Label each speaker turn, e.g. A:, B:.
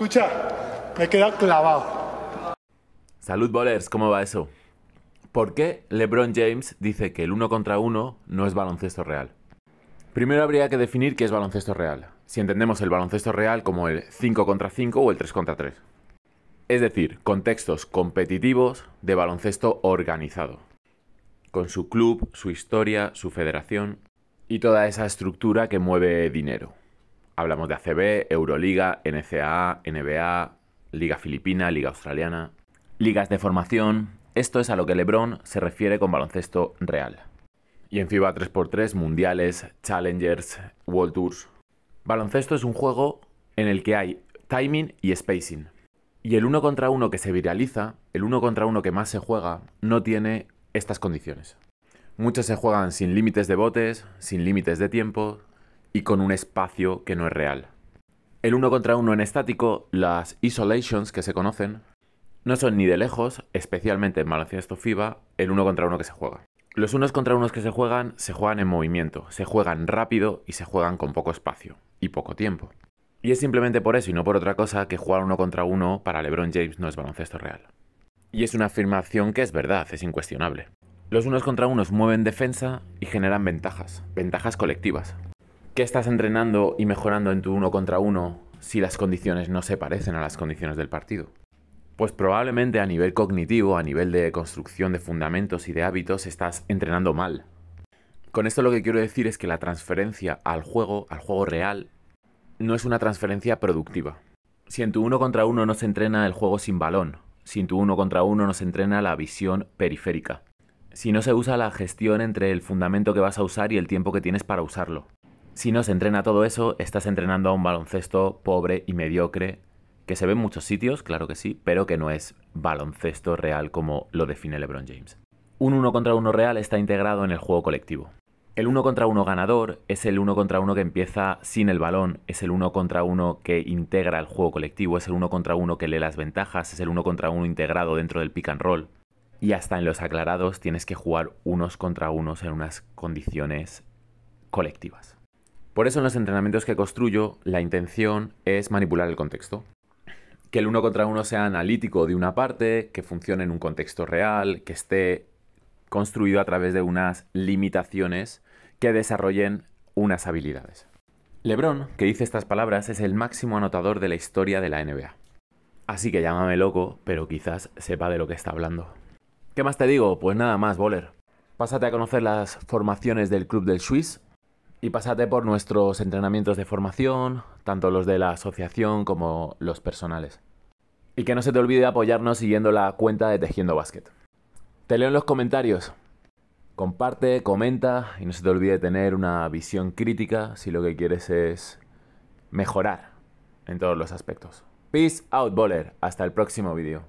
A: Escucha, me he quedado clavado. Salud, bolers. ¿cómo va eso? ¿Por qué LeBron James dice que el uno contra uno no es baloncesto real? Primero habría que definir qué es baloncesto real, si entendemos el baloncesto real como el 5 contra 5 o el 3 contra 3. Es decir, contextos competitivos de baloncesto organizado, con su club, su historia, su federación y toda esa estructura que mueve dinero. Hablamos de ACB, Euroliga, NCAA, NBA, Liga Filipina, Liga Australiana, ligas de formación. Esto es a lo que LeBron se refiere con baloncesto real. Y en FIBA 3x3, mundiales, challengers, World Tours. Baloncesto es un juego en el que hay timing y spacing. Y el uno contra uno que se viraliza, el uno contra uno que más se juega, no tiene estas condiciones. Muchos se juegan sin límites de botes, sin límites de tiempo, y con un espacio que no es real. El uno contra uno en estático, las isolations que se conocen, no son ni de lejos, especialmente en baloncesto FIBA, el uno contra uno que se juega. Los unos contra unos que se juegan se juegan en movimiento, se juegan rápido y se juegan con poco espacio y poco tiempo. Y es simplemente por eso y no por otra cosa que jugar uno contra uno para LeBron James no es baloncesto real. Y es una afirmación que es verdad, es incuestionable. Los unos contra unos mueven defensa y generan ventajas, ventajas colectivas, ¿Qué estás entrenando y mejorando en tu uno contra uno si las condiciones no se parecen a las condiciones del partido? Pues probablemente a nivel cognitivo, a nivel de construcción de fundamentos y de hábitos, estás entrenando mal. Con esto lo que quiero decir es que la transferencia al juego, al juego real, no es una transferencia productiva. Si en tu uno contra uno no se entrena el juego sin balón, si en tu uno contra uno no se entrena la visión periférica, si no se usa la gestión entre el fundamento que vas a usar y el tiempo que tienes para usarlo, si no se entrena todo eso, estás entrenando a un baloncesto pobre y mediocre, que se ve en muchos sitios, claro que sí, pero que no es baloncesto real como lo define LeBron James. Un uno contra uno real está integrado en el juego colectivo. El uno contra uno ganador es el uno contra uno que empieza sin el balón, es el uno contra uno que integra el juego colectivo, es el uno contra uno que lee las ventajas, es el uno contra uno integrado dentro del pick and roll. Y hasta en los aclarados tienes que jugar unos contra unos en unas condiciones colectivas. Por eso en los entrenamientos que construyo, la intención es manipular el contexto. Que el uno contra uno sea analítico de una parte, que funcione en un contexto real, que esté construido a través de unas limitaciones que desarrollen unas habilidades. Lebron, que dice estas palabras, es el máximo anotador de la historia de la NBA. Así que llámame loco, pero quizás sepa de lo que está hablando. ¿Qué más te digo? Pues nada más, Boller. Pásate a conocer las formaciones del Club del Suisse y pásate por nuestros entrenamientos de formación, tanto los de la asociación como los personales. Y que no se te olvide apoyarnos siguiendo la cuenta de Tejiendo Basket. Te leo en los comentarios. Comparte, comenta y no se te olvide tener una visión crítica si lo que quieres es mejorar en todos los aspectos. Peace out, bowler. Hasta el próximo vídeo.